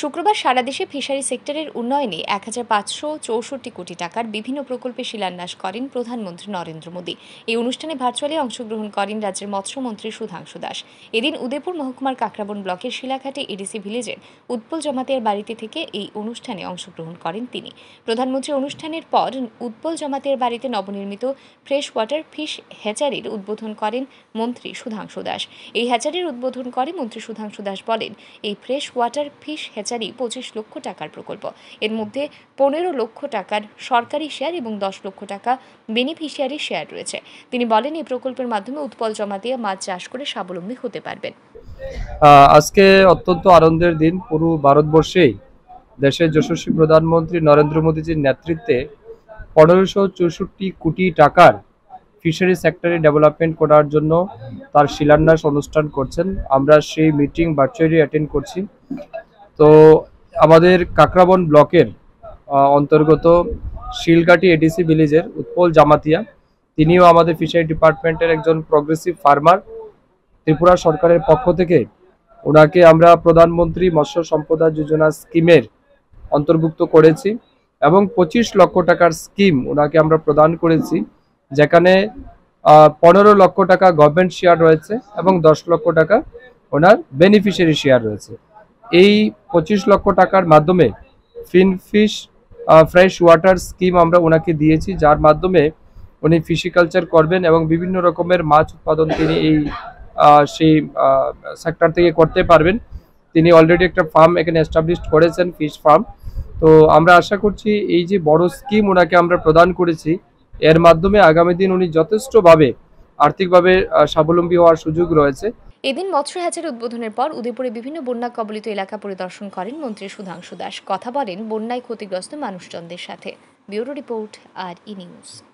শুক্রবার সারা দেশে ফিশারি সেক্টরের উন্নয়নে এক হাজার পাঁচশো চৌষট্টি কোটি টাকার বিভিন্ন প্রকল্পে শিলান্যাস করেন প্রধানমন্ত্রী নরেন্দ্র মোদী এই অনুষ্ঠানে ভার্চুয়ালি অংশগ্রহণ করেন রাজ্যের মৎস্যমন্ত্রী সুধাংশু দাস এদিন উদয়পুর মহকুমার কাকরাবন ব্লকের শিলাঘাটে এডিসি ভিলেজের উৎপল জমাতিয়ার বাড়িতে থেকে এই অনুষ্ঠানে অংশগ্রহণ করেন তিনি প্রধানমন্ত্রী অনুষ্ঠানের পর উৎপল জমাতিয়ার বাড়িতে নবনির্মিত ফ্রেশ ওয়াটার ফিশ হ্যাচারির উদ্বোধন করেন মন্ত্রী সুধাংশু দাস এই হ্যাচারির উদ্বোধন করে মন্ত্রী সুধাংশু দাস বলেন এই ফ্রেশ ওয়াটার ফিশ হাজারি পঁচিশ লক্ষ টাকার প্রকল্প এর মধ্যে পনেরো লক্ষ টাকার সরকারি শেয়ার এবং দশ লক্ষ টাকা বেনিফিশিয়ারি শেয়ার রয়েছে তিনি বলেন এই প্রকল্পের মাধ্যমে উৎপল জমা দিয়ে মাছ চাষ করে স্বাবলম্বী হতে পারবেন আজকে অত্যন্ত আনন্দের দিন পুরো ভারতবর্ষেই দেশের যশস্বী প্রধানমন্ত্রী নরেন্দ্র মোদীজির নেতৃত্বে পনেরোশো চৌষট্টি কোটি টাকার ফিশারি সেক্টরে ডেভেলপমেন্ট করার জন্য তার শিলান্যাস অনুষ্ঠান করছেন আমরা সেই মিটিং ভার্চুয়ালি অ্যাটেন্ড করছি তো আমাদের কাকরাবন ব্লকের অন্তর্গত শিলকাটি এডিসি ভিলেজের উৎপল জামাতিয়া তিনিও আমাদের ফিশারি ডিপার্টমেন্টের একজন প্রগ্রেসিভ ফার্মার ত্রিপুরা সরকারের পক্ষ থেকে ওনাকে আমরা প্রধানমন্ত্রী মৎস্য সম্পদা যোজনা স্কিমের অন্তর্ভুক্ত করেছি এবং পঁচিশ লক্ষ টাকার স্কিম ওনাকে আমরা প্রদান করেছি যেখানে পনেরো লক্ষ টাকা গভর্নমেন্ট শেয়ার রয়েছে এবং দশ লক্ষ টাকা ওনার বেনিফিশিয়ারি শেয়ার রয়েছে এই পঁচিশ লক্ষ টাকার মাধ্যমে ফিনফিশ ফ্রেশ ওয়াটার স্কিম আমরা ওনাকে দিয়েছি যার মাধ্যমে উনি ফিশিকালচার করবেন এবং বিভিন্ন রকমের মাছ উৎপাদন তিনি এই সেই সেক্টর থেকে করতে পারবেন তিনি অলরেডি একটা ফার্ম এখানে এস্টাবলিশ করেছেন ফিশ ফার্ম তো আমরা আশা করছি এই যে বড় স্কিম ওনাকে আমরা প্রদান করেছি এর মাধ্যমে আগামী দিন উনি যথেষ্টভাবে আর্থিকভাবে স্বাবলম্বী হওয়ার সুযোগ রয়েছে এদিন মৎস্য হ্যাচের উদ্বোধনের পর উদয়পুরে বিভিন্ন বন্যা কবলিত এলাকা পরিদর্শন করেন মন্ত্রী সুধাংশু দাস কথা বলেন বন্যায় ক্ষতিগ্রস্ত মানুষজনদের সাথে bureau report R E news